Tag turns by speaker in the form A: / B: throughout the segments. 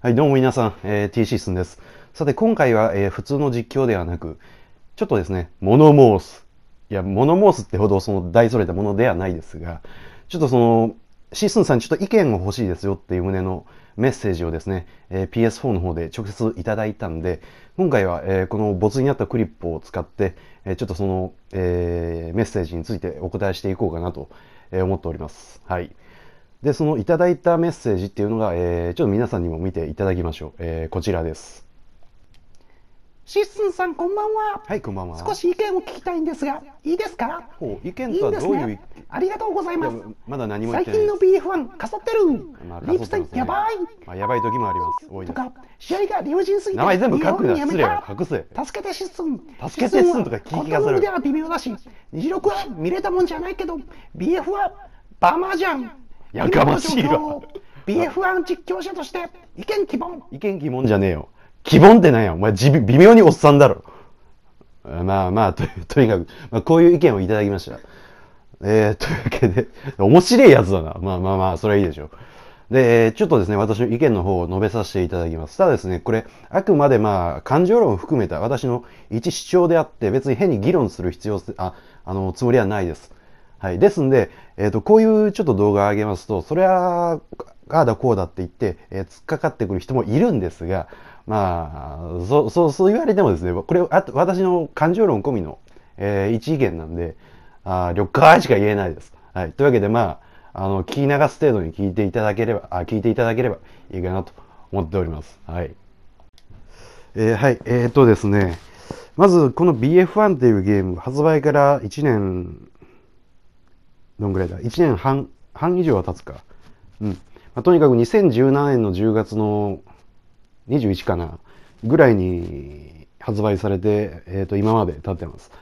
A: はい、どうも皆さん、えー、T シスンです。さて、今回は、えー、普通の実況ではなく、ちょっとですね、モ申す。いや、モ申すってほどその大それたものではないですが、ちょっとその、シスンさんちょっと意見が欲しいですよっていう旨のメッセージをですね、えー、PS4 の方で直接いただいたんで、今回は、えー、この没になったクリップを使って、えー、ちょっとその、えー、メッセージについてお答えしていこうかなと思っております。はい。で、そのいただいたメッセージっていうのが、えー、ちょっと皆さんにも見ていただきましょう。えー、こちらです。シスンさん、こんばんは。はい、こんばんは。少し意見を聞きたいんですが、いいですか。ほう、意見とはどういう、ね、ありがとうございます。まだ何も最近の BF1 かさってる。まあ、リープ戦、やばい。まあ、やばい時もあります。多いとか、試合が理不尽すぎて。名前全部書くな。失礼隠せ。助けてシスン。助けてシスンとか聞きがする。では微妙だし、26は見れたもんじゃないけど、BF はバマじゃん。やかましいわ。BF1 実況者として、意見希望意見希望じゃねえよ。希望ってなや。お前、微妙におっさんだろ。まあまあ、ととにかく、まあ、こういう意見をいただきました。えー、というわけで、面白いやつだな。まあまあまあ、それはいいでしょう。で、ちょっとですね、私の意見の方を述べさせていただきます。ただですね、これ、あくまでまあ、感情論を含めた私の一主張であって、別に変に議論する必要あ、あの、つもりはないです。はい。ですんで、えっ、ー、と、こういうちょっと動画を上げますと、それは、ああだこうだって言って、えー、突っかかってくる人もいるんですが、まあ、そう、そう、そう言われてもですね、これ、あ私の感情論込みの、えー、一意見なんで、あ緑化しか言えないです。はい。というわけで、まあ、あの、聞き流す程度に聞いていただければ、あ聞いていただければいいかなと思っております。はい。えー、はい。えー、っとですね、まず、この BF1 っていうゲーム、発売から1年どんぐらいだ ?1 年半、半以上は経つか。うん。まあ、とにかく2017年の10月の21かな、ぐらいに発売されて、えっ、ー、と、今まで経ってます。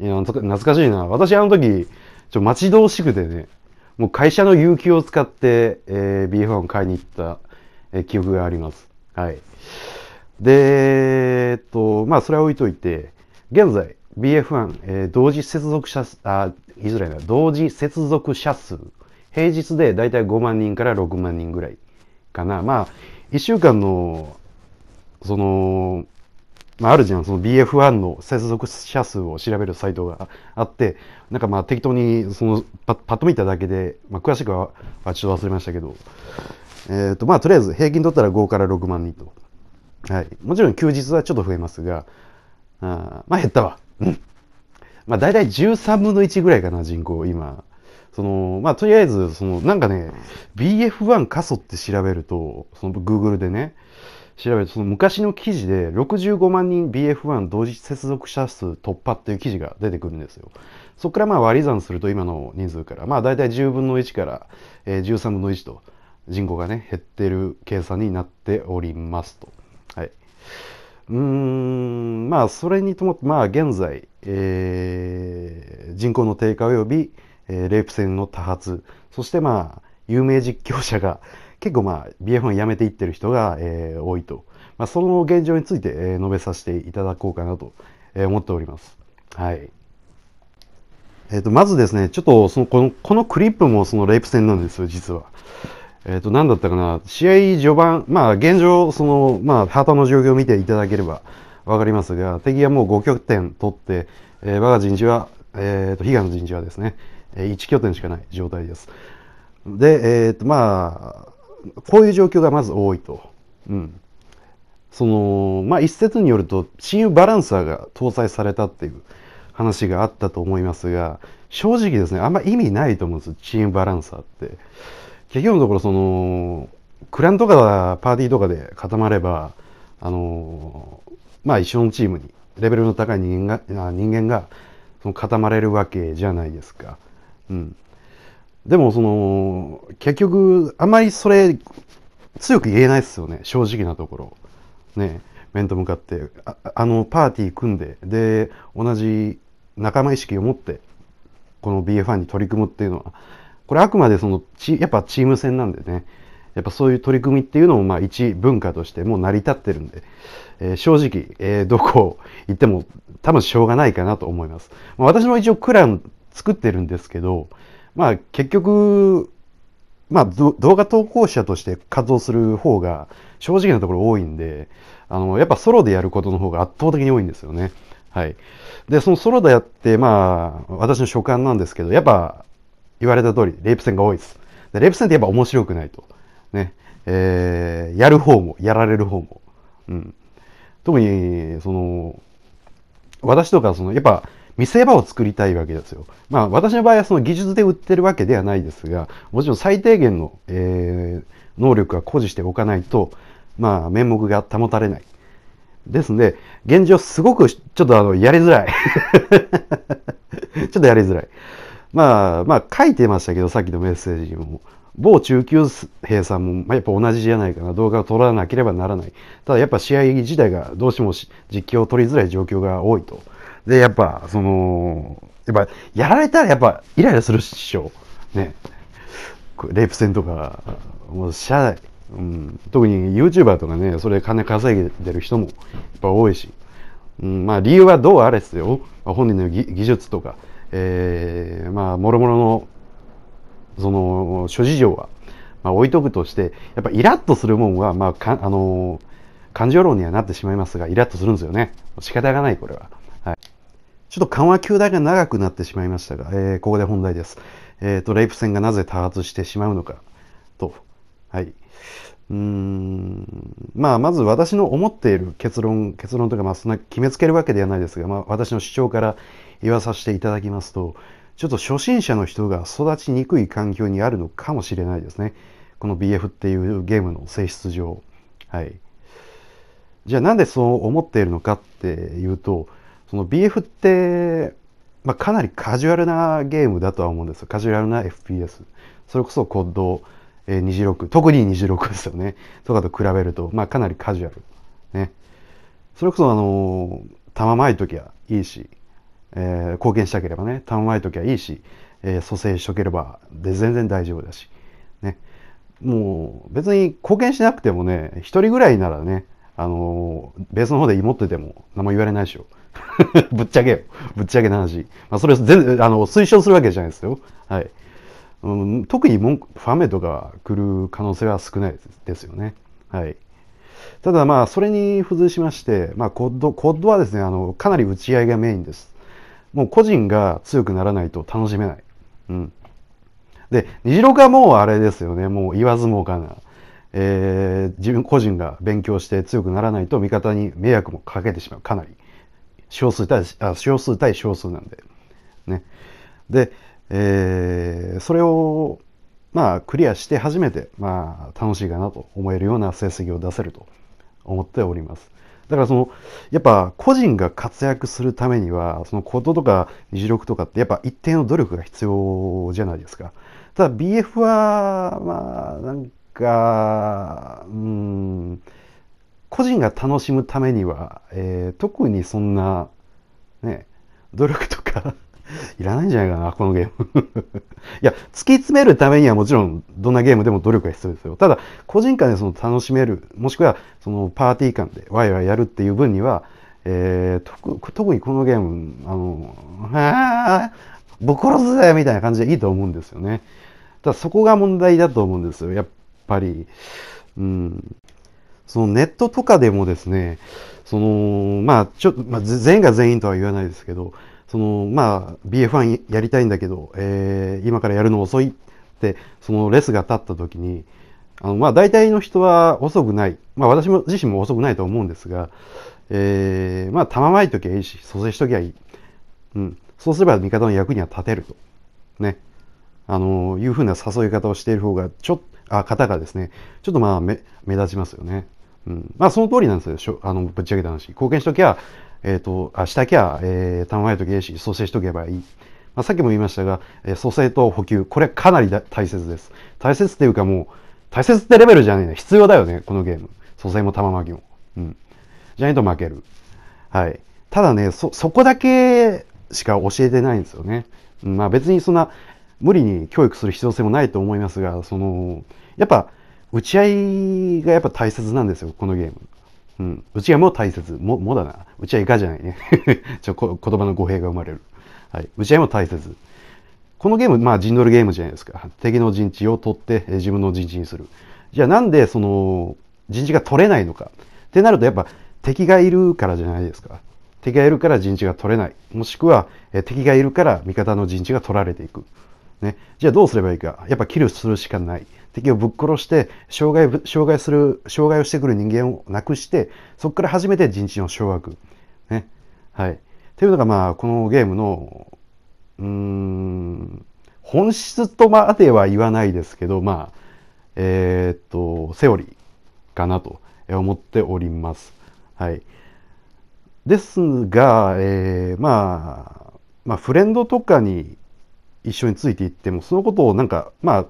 A: いや、懐かしいな。私あの時、ちょ、待ち遠しくてね、もう会社の有給を使って、えー、BF1 を買いに行った、えー、記憶があります。はい。で、えっと、まあ、それは置いといて、現在、BF1、えー、同時接続者数、あ、いずれな、同時接続者数。平日でだいたい5万人から6万人ぐらいかな。まあ、1週間の、その、まあ、あるじゃん、その BF1 の接続者数を調べるサイトがあって、なんかまあ適当に、そのパ、パッと見ただけで、まあ、詳しくはちょっと忘れましたけど、えっ、ー、と、まあ、とりあえず平均取ったら5から6万人と。はい。もちろん休日はちょっと増えますが、あまあ、減ったわ。うん。まあ、大体13分の1ぐらいかな、人口、今。その、まあ、とりあえず、その、なんかね、BF1 過疎って調べると、その、Google でね、調べると、その昔の記事で、65万人 BF1 同時接続者数突破っていう記事が出てくるんですよ。そこからまあ割り算すると今の人数から、まあ大体10分の1から、えー、13分の1と人口がね、減ってる計算になっておりますと。はい。うん、まあ、それにともまあ、現在、えー、人口の低下及び、えー、レイプ戦の多発、そしてまあ、有名実況者が、結構まあ、BF1 やめていってる人が、えー、多いと。まあ、その現状について、えー、述べさせていただこうかなと、えー、思っております。はい。えっ、ー、と、まずですね、ちょっと、その、この、このクリップもそのレイプ戦なんですよ、実は。えっ、ー、と、なんだったかな、試合序盤、まあ、現状、その、まあ、旗の状況を見ていただければわかりますが、敵はもう5拠点取って、えー、我が陣地は、えっ、ー、と、悲願の陣地はですね、1拠点しかない状態です。で、えっ、と、まあ、こういう状況がまず多いと。うん。その、まあ、一説によると、チームバランサーが搭載されたっていう話があったと思いますが、正直ですね、あんま意味ないと思うんですチームバランサーって。結局のところそのクランとかパーティーとかで固まればあのまあ一緒のチームにレベルの高い人間が人間がその固まれるわけじゃないですか。うん、でもその結局あんまりそれ強く言えないですよね正直なところ。ね面と向かってああのパーティー組んでで同じ仲間意識を持ってこの BFI に取り組むっていうのはこれあくまでそのチ、やっぱチーム戦なんでね、やっぱそういう取り組みっていうのも、まあ一文化としてもう成り立ってるんで、えー、正直、えー、どこ行っても多分しょうがないかなと思います。まあ、私も一応クラン作ってるんですけど、まあ結局、まあ動画投稿者として活動する方が正直なところ多いんで、あの、やっぱソロでやることの方が圧倒的に多いんですよね。はい。で、そのソロでやって、まあ、私の所感なんですけど、やっぱ言われた通り、レイプ戦が多いです。でレイプ戦ってやっぱ面白くないと。ね。えー、やる方も、やられる方も。うん。特に、その、私とか、その、やっぱ、見せ場を作りたいわけですよ。まあ、私の場合はその技術で売ってるわけではないですが、もちろん最低限の、えー、能力は誇示しておかないと、まあ、面目が保たれない。ですので、現状すごく、ちょっとあの、やりづらい。ちょっとやりづらい。まあ、まあ、書いてましたけど、さっきのメッセージにも。某中級兵さんもやっぱ同じじゃないかな動画を撮らなければならないただやっぱ試合自体がどうしても実況を取りづらい状況が多いとでやっぱそのやっぱやられたらやっぱイライラするっしょねレイプ戦とかもうしゃあない、うん、特に YouTuber とかねそれ金稼いでる人もやっぱ多いし、うん、まあ理由はどうあれっすよ本人の技術とかえー、まあ、もろもろの、その、諸事情は、まあ、置いとくとして、やっぱイラッとするもんは、まあ、か、あの感情論にはなってしまいますが、イラッとするんですよね。仕方がない、これは。はい。ちょっと緩和球大が長くなってしまいましたが、えー、ここで本題です。えっ、ー、と、レイプ戦がなぜ多発してしまうのか、と。はい。うーんまあ、まず私の思っている結論、結論というか、まあ、そんな決めつけるわけではないですが、まあ、私の主張から言わさせていただきますと、ちょっと初心者の人が育ちにくい環境にあるのかもしれないですね。この BF っていうゲームの性質上。はい。じゃあなんでそう思っているのかっていうと、その BF って、まあ、かなりカジュアルなゲームだとは思うんですよ。カジュアルな FPS。それこそコッド、えー、26、特に26ですよね。とかと比べると、まあ、かなりカジュアル。ね。それこそあのー、弾まいときはいいし、えー、貢献したければね、単ワイときゃいいし、えー、蘇生しとければで全然大丈夫だし、ね。もう別に貢献しなくてもね、一人ぐらいならね、あのー、ベースの方で芋ってても何も言われないでしょ。ぶっちゃけよ。ぶっちゃけな話。まあ、それ全あの、推奨するわけじゃないですよ。はい。うん、特に文ファメとか来る可能性は少ないですよね。はい。ただまあ、それに付随しまして、まあ、コッド、コッドはですね、あの、かなり打ち合いがメインです。もう個人が強くならないと楽しめない。うん。で、虹色がもうあれですよね。もう言わずもがな。えー、自分個人が勉強して強くならないと味方に迷惑もかけてしまう。かなり。少数対、あ少数対少数なんで。ね。で、えー、それを、まあ、クリアして初めて、まあ、楽しいかなと思えるような成績を出せると思っております。だからその、やっぱ個人が活躍するためには、その行動とか議事録とかってやっぱ一定の努力が必要じゃないですか。ただ BF は、まあ、なんか、うん、個人が楽しむためには、えー、特にそんな、ね、努力とか いらないんじゃないかな、このゲーム いや、突き詰めるためにはもちろん、どんなゲームでも努力が必要ですよ。ただ、個人間でその楽しめる、もしくは、そのパーティー感でワイワイやるっていう分には、えー、特にこのゲーム、あの、あボコロすぜみたいな感じでいいと思うんですよね。ただ、そこが問題だと思うんですよ、やっぱり。うん。そのネットとかでもですね、その、まあ、ちょ、まあ、全員が全員とは言わないですけど、そのまあ BF1 やりたいんだけど、えー、今からやるの遅いってそのレスが立った時にあのまあ大体の人は遅くない、まあ、私も自身も遅くないと思うんですが、えー、まあたままいときゃいいし蘇生しときゃいい、うん、そうすれば味方の役には立てるとねあのいうふうな誘い方をしている方がちょっあ方がですねちょっとまあ目目立ちますよね。うん、まあその通りなんですよあのぶっちゃけた話貢献しときゃえっ、ー、と、あ下ケア、えー、タンファイト原蘇生しとけばいい。まあ、さっきも言いましたが、えー、蘇生と補給、これかなり大切です。大切っていうかもう、大切ってレベルじゃないね。必要だよね、このゲーム。蘇生も玉巻きも。うん。じゃないと負ける。はい。ただね、そ、そこだけしか教えてないんですよね。まあ別にそんな、無理に教育する必要性もないと思いますが、その、やっぱ、打ち合いがやっぱ大切なんですよ、このゲーム。うん。うちはも大切。も、もだな。うちはいかじゃないね。ちょ、こ、言葉の語弊が生まれる。はい。うちはも大切。このゲーム、まあ、陣取るゲームじゃないですか。敵の陣地を取って、え自分の陣地にする。じゃあなんで、その、陣地が取れないのか。ってなると、やっぱ、敵がいるからじゃないですか。敵がいるから陣地が取れない。もしくは、え敵がいるから味方の陣地が取られていく。ね。じゃあどうすればいいか。やっぱキルするしかない。敵をぶっ殺して障害障害する障害をしてくる人間をなくしてそこから初めて人心を掌握。ねはい、というのがまあこのゲームのうん本質とまでは言わないですけどまあえー、っとセオリーかなと思っております。はい、ですが、えー、まあまあフレンドとかに一緒についていってもそのことをなんかまあ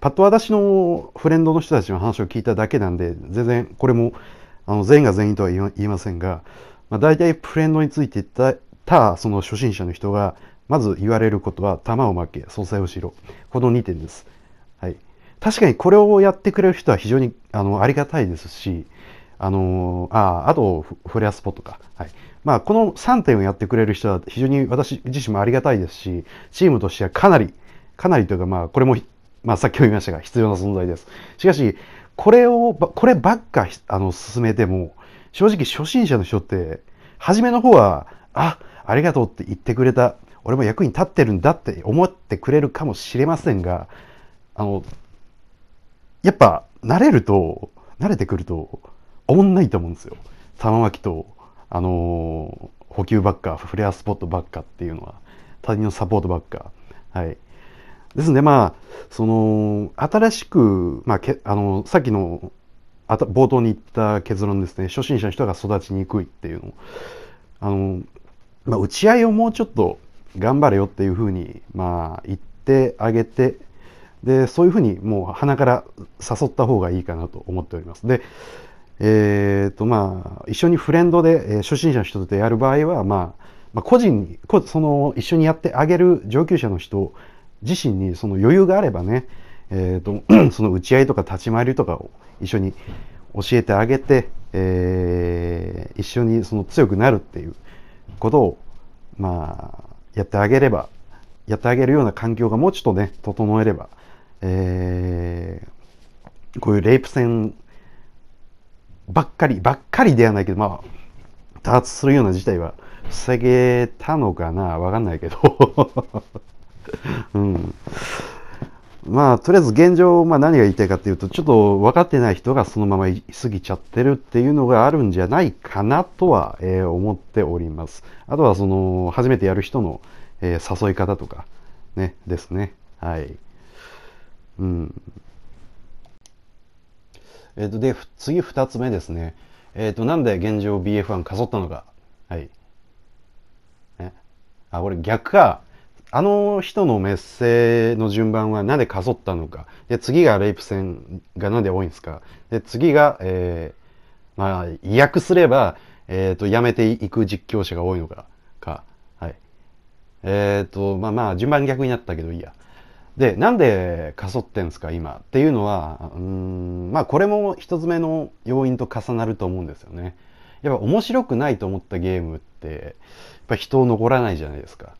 A: パッと私のフレンドの人たちの話を聞いただけなんで、全然これもあの全員が全員とは言いませんが、まあ、大体フレンドについてたたその初心者の人が、まず言われることは、弾を巻け、総裁をしろ。この2点です。はい。確かにこれをやってくれる人は非常にあのありがたいですし、あのああとフレアスポとか、はい、まあ、この3点をやってくれる人は非常に私自身もありがたいですし、チームとしてはかなり、かなりというか、まあ、これもまあ、さっきも言いましたが必要な存在です。しかし、これを、こればっかあの進めても、正直初心者の人って、初めの方は、あ、ありがとうって言ってくれた、俺も役に立ってるんだって思ってくれるかもしれませんが、あの、やっぱ慣れると、慣れてくると、おもんないと思うんですよ。玉巻と、あのー、補給ばっか、フレアスポットばっかっていうのは、他人のサポートばっか。はい。ですので、まあ、その、新しく、まあ、けあの、さっきの、あた冒頭に言った結論ですね、初心者の人が育ちにくいっていうのを、あの、まあ、打ち合いをもうちょっと頑張れよっていうふうに、まあ、言ってあげて、で、そういうふうにもう鼻から誘った方がいいかなと思っております。で、えー、と、まあ、一緒にフレンドで、え初心者の人とやる場合は、まあ、まあ、個人に、その、一緒にやってあげる上級者の人自身にその余裕があればね、えーと、その打ち合いとか立ち回りとかを一緒に教えてあげて、えー、一緒にその強くなるっていうことを、まあ、やってあげればやってあげるような環境がもうちょっとね整えれば、えー、こういうレイプ戦ばっかりばっかりではないけどまあ多発するような事態は防げたのかなわかんないけど うん。まあ、とりあえず現状、まあ、何が言いたいかっていうと、ちょっと分かってない人がそのまま過ぎちゃってるっていうのがあるんじゃないかなとは、えー、思っております。あとは、その、初めてやる人の、えー、誘い方とか、ね、ですね。はい。うん。えっ、ー、と、で、次2つ目ですね。えっ、と、なんで現状 BF1 かそったのか。はい。ね、あ、これ逆か。あの人のメッセの順番はなぜかそったのか。で、次がレイプ戦がなんで多いんですか。で、次が、えー、まあ、訳すれば、えっ、ー、と、やめていく実況者が多いのか。かはい。えっ、ー、と、まあまあ、順番逆になったけどいいや。で、なんでかそってんすか、今。っていうのは、うん、まあ、これも一つ目の要因と重なると思うんですよね。やっぱ面白くないと思ったゲームって、やっぱ人を残らないじゃないですか。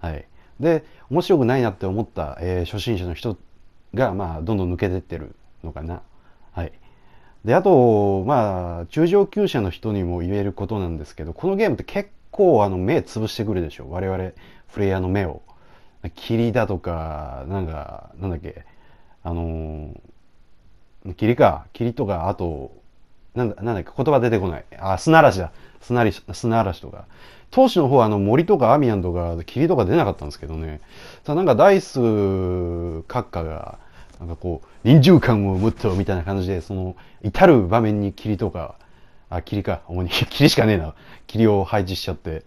A: はい。で面白くないなって思った、えー、初心者の人が、まあ、どんどん抜けてってるのかな。はい、であとまあ中上級者の人にも言えることなんですけどこのゲームって結構あの目潰してくるでしょ我々プレイヤーの目を。霧だとかなんかなんだっけあのー、霧か霧とかあとなんだ、なんだっけ、言葉出てこない。あ、砂嵐だ。砂嵐、砂嵐とか。当時の方はあの森とかアミアンとか霧とか出なかったんですけどね。さなんかダイス閣下が、なんかこう、臨終感を持ってみたいな感じで、その、至る場面に霧とか、あ、霧か、主に 霧しかねえな。霧を配置しちゃって。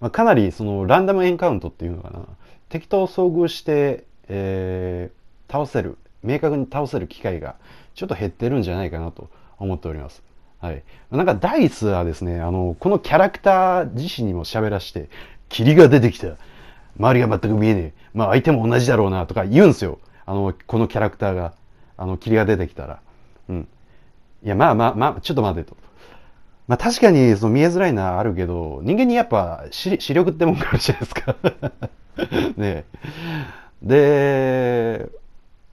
A: まあ、かなりそのランダムエンカウントっていうのかな。敵と遭遇して、えー、倒せる、明確に倒せる機会がちょっと減ってるんじゃないかなと思っております。はい。なんかダイスはですね、あの、このキャラクター自身にも喋らして、霧が出てきた。周りが全く見えねえ。まあ相手も同じだろうなとか言うんですよ。あの、このキャラクターが。あの、霧が出てきたら。うん。いや、まあまあまあ、ちょっと待てと。まあ確かにその見えづらいのはあるけど、人間にやっぱ視視力ってもんがあるじゃないですか ねで、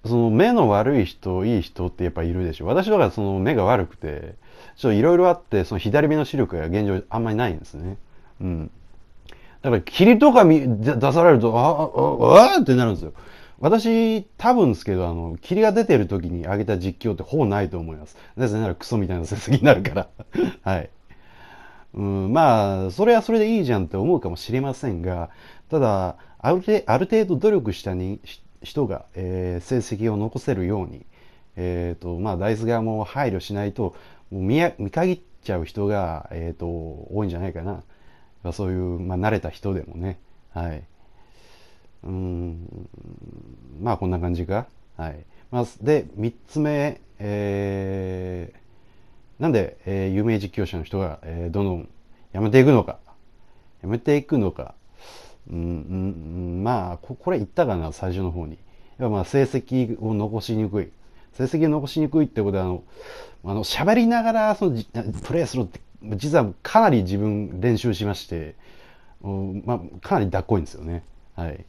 A: その目の悪い人、いい人ってやっぱいるでしょ。私とかその目が悪くて、ちょっといろいろあって、その左目の視力が現状あんまりないんですね。うん。だから霧とか見出されると、ああ、あああってなるんですよ。私、多分ですけど、あの、霧が出てる時に上げた実況ってほぼないと思います。なぜならクソみたいな成績になるから。はい。うん、まあ、それはそれでいいじゃんって思うかもしれませんが、ただ、あるある程度努力したに人が、えー、成績を残せるように、えーとまあ、ダイス側も配慮しないと見見限っちゃう人が、えっ、ー、と、多いんじゃないかな。そういう、まあ、慣れた人でもね。はい。うん、まあ、こんな感じか。はい。まあ、で、3つ目、えー、なんで、えー、有名実況者の人が、えー、どんどんやめていくのか。やめていくのか。うん、うん、まあこ、これ言ったかな、最初の方に。やっぱまあ、成績を残しにくい。成績残しにくいってことはあのあの喋りながらそのプレイするって実はかなり自分練習しまして、うんまあ、かなりだっこいんですよね。はい、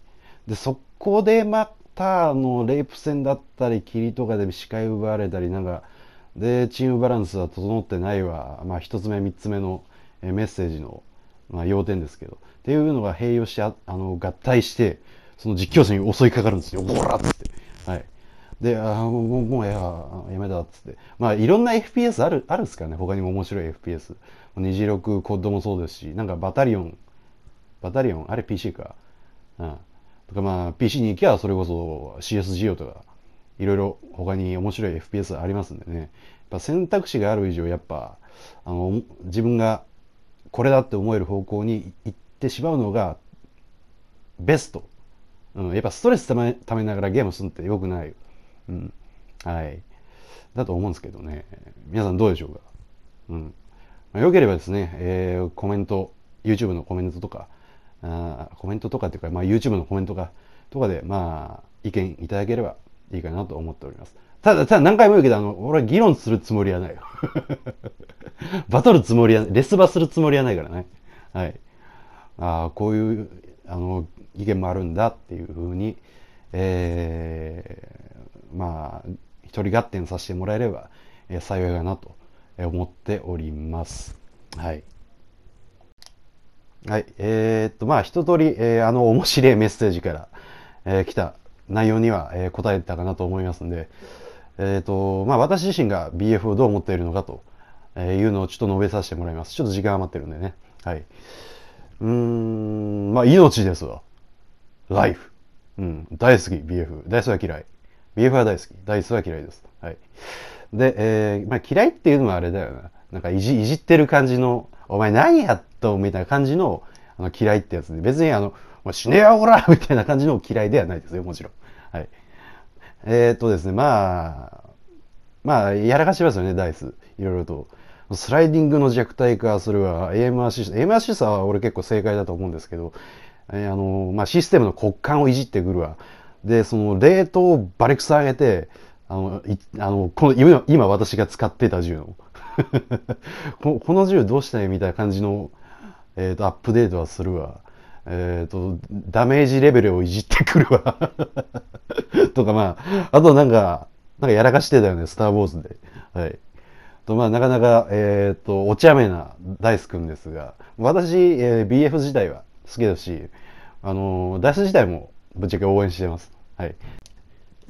A: でそこでまたあのレイプ戦だったり霧とかで視界奪われたりなんかでチームバランスは整ってないは、まあ、一つ目三つ目のメッセージの、まあ、要点ですけどっていうのが併用してあの合体してその実況者に襲いかかるんですよ。ボラッつって。はいで、ああ、もう、もう、いや、やめたっつって。まあ、いろんな FPS ある、あるっすからね。他にも面白い FPS。26、コッドもそうですし、なんかバタリオン、バタリオン、あれ PC か。うん。とかまあ、PC に行きゃ、それこそ CSGO とか、いろいろ他に面白い FPS ありますんでね。やっぱ選択肢がある以上、やっぱ、あの、自分がこれだって思える方向に行ってしまうのが、ベスト。うん、やっぱストレスためためながらゲームするってよくない。うん。はい。だと思うんですけどね。皆さんどうでしょうかうん。まあ、よければですね、えー、コメント、YouTube のコメントとか、あコメントとかっていうか、まあ、YouTube のコメントとか、とかで、まあ、意見いただければいいかなと思っております。ただ、ただ何回も言うけど、あの、俺は議論するつもりはないよ。バトるつもりは、レスバするつもりはないからね。はい。ああ、こういう、あの、意見もあるんだっていうふうに、えー、まあ、一人合点させてもらえれば、え幸いかなと思っております。はい。はい。えー、っと、まあ、一通り、えー、あの、面白いメッセージから、えー、来た内容には、え答えたかなと思いますので、えっと、まあ、私自身が BF をどう思っているのかというのをちょっと述べさせてもらいます。ちょっと時間余ってるんでね。はい。うーん、まあ、命ですわ。ライフ。うん、大好き、BF。大好きは嫌い。BF は大好き。ダイスは嫌いです。はい。で、えー、まあ嫌いっていうのはあれだよな。なんかいじ、いじってる感じの、お前何やっとみたいな感じの、あの、嫌いってやつで、別にあの、もう死ねやおらみたいな感じの嫌いではないですよ、もちろん。はい。えー、っとですね、まあ、まあ、やらかしますよね、ダイス。いろいろと。スライディングの弱体化、それは AM アシスト。AM アシストは俺結構正解だと思うんですけど、えー、あの、まあ、システムの骨幹をいじってくるわ。で、その、冷凍をバリクソ上げて、あの、あのこの今、私が使ってた銃の この銃どうしたいみたいな感じの、えっ、ー、と、アップデートはするわ。えっ、ー、と、ダメージレベルをいじってくるわ とか、まあ、あとなんか、なんかやらかしてたよね、スター・ウォーズで。はい。と、まあ、なかなか、えっ、ー、と、お茶目なダイスくんですが、私、えー、BF 自体は好きだし、あのー、ダイス自体もぶっちゃけ応援してます。はい。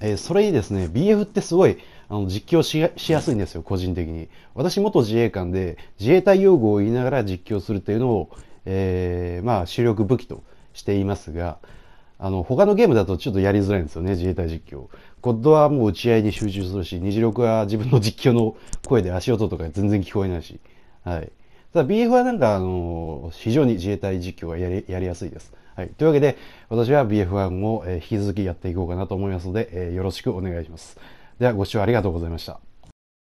A: えー、それにですね、BF ってすごい、あの、実況ししやすいんですよ、個人的に。私、元自衛官で、自衛隊用語を言いながら実況するというのを、えー、まあ、主力武器としていますが、あの、他のゲームだとちょっとやりづらいんですよね、自衛隊実況。コッドはもう打ち合いに集中するし、二次力は自分の実況の声で足音とか全然聞こえないし、はい。ただ BF はなんか、あの、非常に自衛隊実況がやりやりやすいです。はい。というわけで、私は BF1 を引き続きやっていこうかなと思いますので、よろしくお願いします。では、ご視聴ありがとうございました。